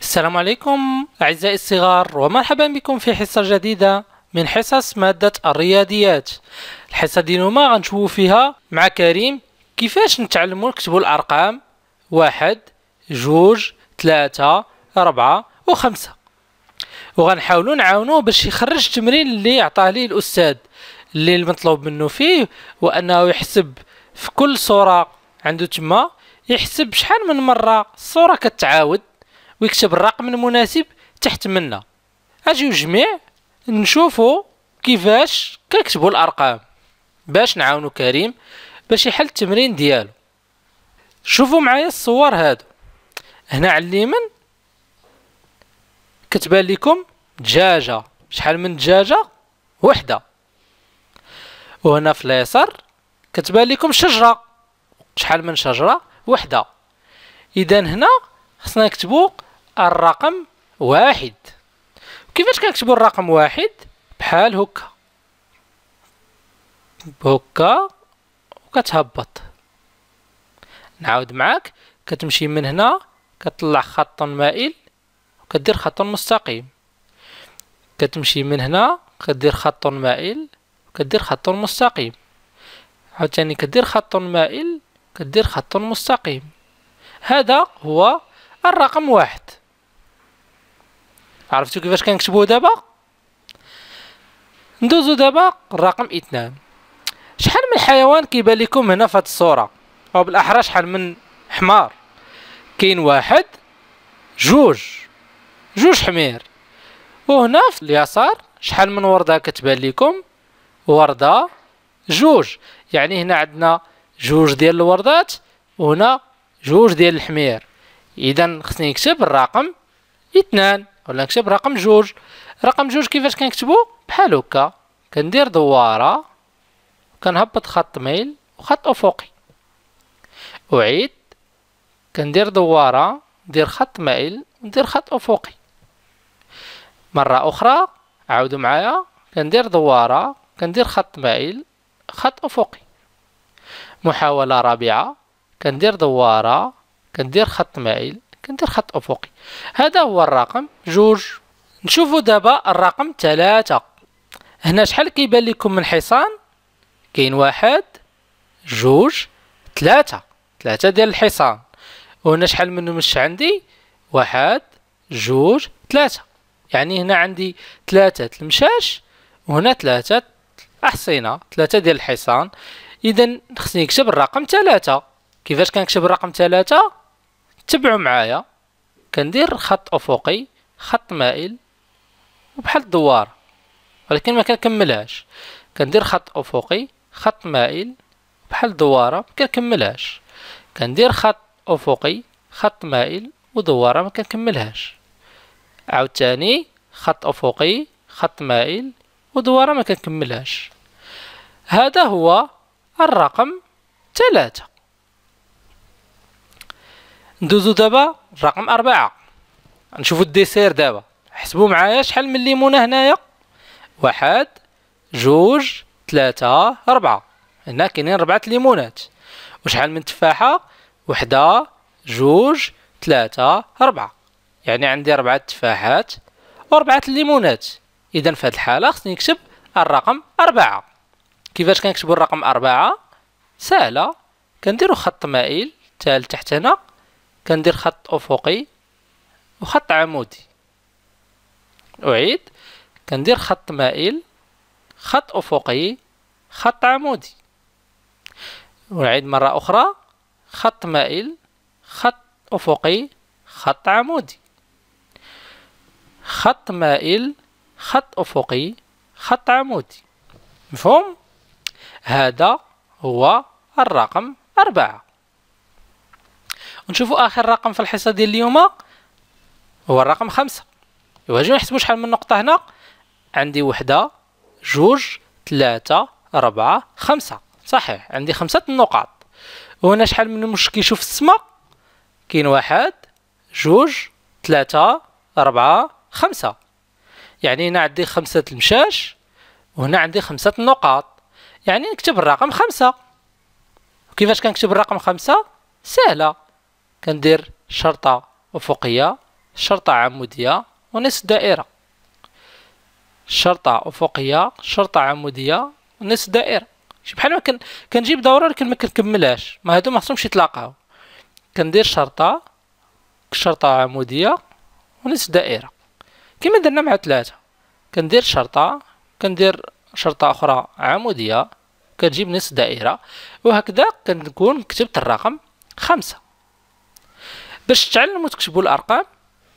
السلام عليكم أعزائي الصغار ومرحبا بكم في حصة جديدة من حصص مادة الرياضيات الحصة دي اليوم غنشوفو فيها مع كريم كيفاش نتعلمو نكتبو الأرقام واحد جوج ثلاثة أربعة وخمسة وغنحاولو نعاونوه باش يخرج التمرين اللي عطاه ليه الأستاذ اللي المطلوب منه فيه وانه يحسب في كل صوره عنده تما يحسب شحال من مره الصوره كتعاود ويكتب الرقم المناسب تحت منها اجيو جميع نشوفوا كيفاش كيكتبوا الارقام باش نعاونوا كريم باش يحل التمرين ديالو شوفوا معايا الصور هادو هنا على اليمين كتبان لكم دجاجه شحال من دجاجه وحده وهنا في اليسار كتبان لكم شجره شحال من شجره وحده اذا هنا خصنا نكتبو الرقم واحد كيفاش كنكتبو الرقم واحد بحال هكا هكا وكتهبط نعاود معاك كتمشي من هنا كتطلع خط مائل وكدير خط مستقيم كتمشي من هنا كدير خط مائل كدير خط مستقيم عاوتاني كدير خط مائل كدير خط مستقيم هذا هو الرقم واحد عرفتوا كيفاش كنكتبوه دابا ندوزو دابا الرقم اثنان شحال من حيوان كيبان لكم هنا في هاد الصوره او بالاحرى شحال من حمار كاين واحد جوج جوج حمير وهنا في اليسار شحال من ورده كتبان لكم وردة جوج يعني هنا عندنا جوج ديال الوردات وهنا جوج ديال الحمير اذا خصني نكتب الرقم اثنان ولا نكتب رقم جوج رقم جوج كيفاش كنكتبو بحال هكا كندير دواره كنهبط خط ميل وخط افقي اعيد كندير دواره ندير خط مائل وندير خط افقي مره اخرى عاودوا معايا كندير دواره كندير خط مائل خط أفقي محاولة رابعة كندير دوارة كندير خط مائل كندير خط أفقي هذا هو الرقم جوج نشوفوا دابا الرقم ثلاثة هنا شحال كيبان لكم من حصان كاين واحد جوج ثلاثة ثلاثة ديال الحصان وهنا شحال منهم مش عندي واحد جوج ثلاثة يعني هنا عندي ثلاثة المشاش وهنا ثلاثة احصينا ثلاثة ديال الحصان اذا خصني نكتب الرقم ثلاثة كيفاش كنكتب الرقم ثلاثة تبعوا معايا كندير خط افقي خط مائل وبحال الدوار ولكن ما كنكملهاش كندير خط افقي خط مائل بحال دواره ما كنكملهاش كندير خط افقي خط مائل ودواره ما كنكملهاش عاوتاني خط افقي خط مائل ودوره ما كنكملهاش هذا هو الرقم ثلاثة ندوزو دابا الرقم أربعة نشوفو الديسير دابا حسبوا معايا شحال من ليمونة هنايا واحد جوج ثلاثة أربعة هنا كاينين ربعة ليمونات وشحال من تفاحة وحدة جوج ثلاثة أربعة يعني عندي ربعة تفاحات وربعة ليمونات اذا في هذه الحاله خصني نكتب الرقم أربعة كيفاش كنكتبوا الرقم أربعة سهله كنديروا خط مائل تال تحت هنا كندير خط افقي وخط عمودي اعيد كندير خط مائل خط افقي خط عمودي اعيد مره اخرى خط مائل خط افقي خط عمودي خط مائل خط أفقي خط عمودي مفهوم هذا هو الرقم أربعة ونشوفوا آخر رقم في الحصة ديال اليوم هو الرقم خمسة واجي نحسبوا شحال من نقطة هنا عندي وحدة جوج ثلاثة أربعة خمسة صحيح عندي خمسة نقاط وهنا شحال من مش كيشوف السما كاين واحد جوج ثلاثة أربعة خمسة يعني هنا عندي خمسة المشاش وهنا عندي خمسة النقاط يعني نكتب الرقم خمسة وكيفاش كنكتب الرقم خمسة سهلة كندير شرطة أفقية شرطة عمودية ونصف دائرة شرطة أفقية شرطة عمودية ونصف دائرة شي بحال ما كن... كنجيب دورة لكن ما كنكملهاش ما هادو ما خصهمش يتلاقاو كندير شرطة شرطة عمودية ونصف دائرة كما درنا مع ثلاثة كندير شرطة كندير شرطة أخرى عمودية كتجيب نصف دائرة وهكذا كنكون كتبت الرقم خمسة باش تعلموا تكتبوا الأرقام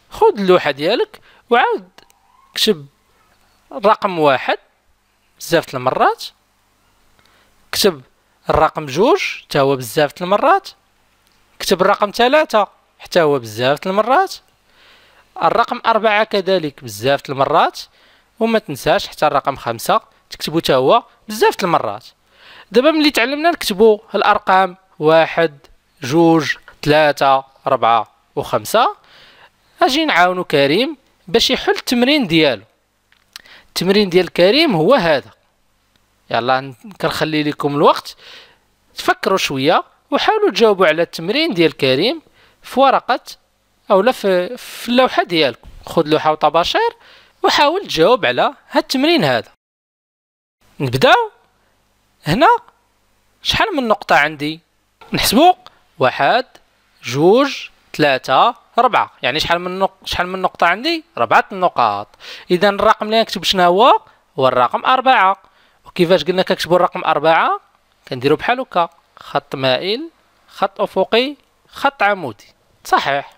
خذ اللوحة ديالك وعاود كتب الرقم واحد بزاف المرات كتب الرقم جوج حتى هو بزاف المرات كتب الرقم ثلاثة حتى هو بزاف المرات الرقم أربعة كذلك بزاف المرات وما تنساش حتى الرقم خمسة تكتبو حتى هو بزاف المرات دابا ملي تعلمنا نكتبو الأرقام واحد جوج ثلاثة أربعة وخمسة اجي نعاونو كريم باش يحل التمرين ديالو التمرين ديال كريم هو هذا يلا كنخلي لكم الوقت تفكروا شويه وحاولوا تجاوبوا على التمرين ديال كريم في ورقه اولا في, في اللوحه ديالك خذ لوحه وطباشير وحاول تجاوب على هاد التمرين هذا نبداو هنا شحال من نقطه عندي نحسبو واحد جوج ثلاثة ربعة يعني شحال من نق... شحال من نقطة عندي ربعة النقاط إذا الرقم اللي نكتب شنو هو هو الرقم أربعة وكيفاش قلنا كنكتبو الرقم أربعة كنديرو بحال هكا خط مائل خط أفقي خط عمودي صحيح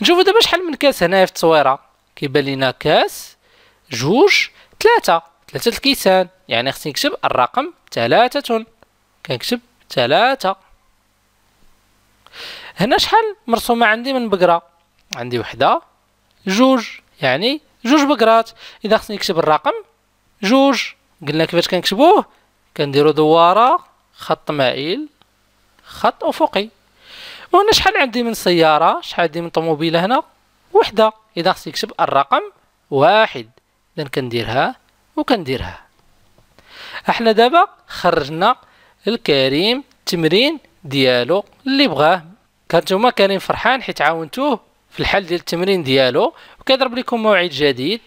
نشوفوا دابا شحال من كاس هنايا في التصويره كيبان لينا كاس جوج ثلاثه ثلاثه الكيسان يعني خصني نكتب الرقم ثلاثه كنكتب ثلاثه هنا شحال مرسومه عندي من بقره عندي وحده جوج يعني جوج بقرات اذا خصني نكتب الرقم جوج قلنا كيفاش كنكتبوه كنديرو دواره خط مائل خط افقي وانا شحال عندي من سياره شحال عندي من طوموبيله هنا وحده اذا خصني نكتب الرقم واحد اذا كنديرها وكنديرها احنا دابا خرجنا الكريم التمرين ديالو اللي بغاه كانتوما كريم فرحان حيت عاونتوه في الحل ديال التمرين ديالو وكيضرب لكم موعد جديد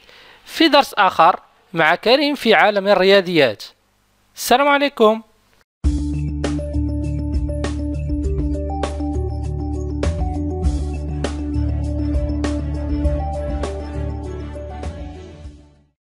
في درس اخر مع كريم في عالم الرياضيات السلام عليكم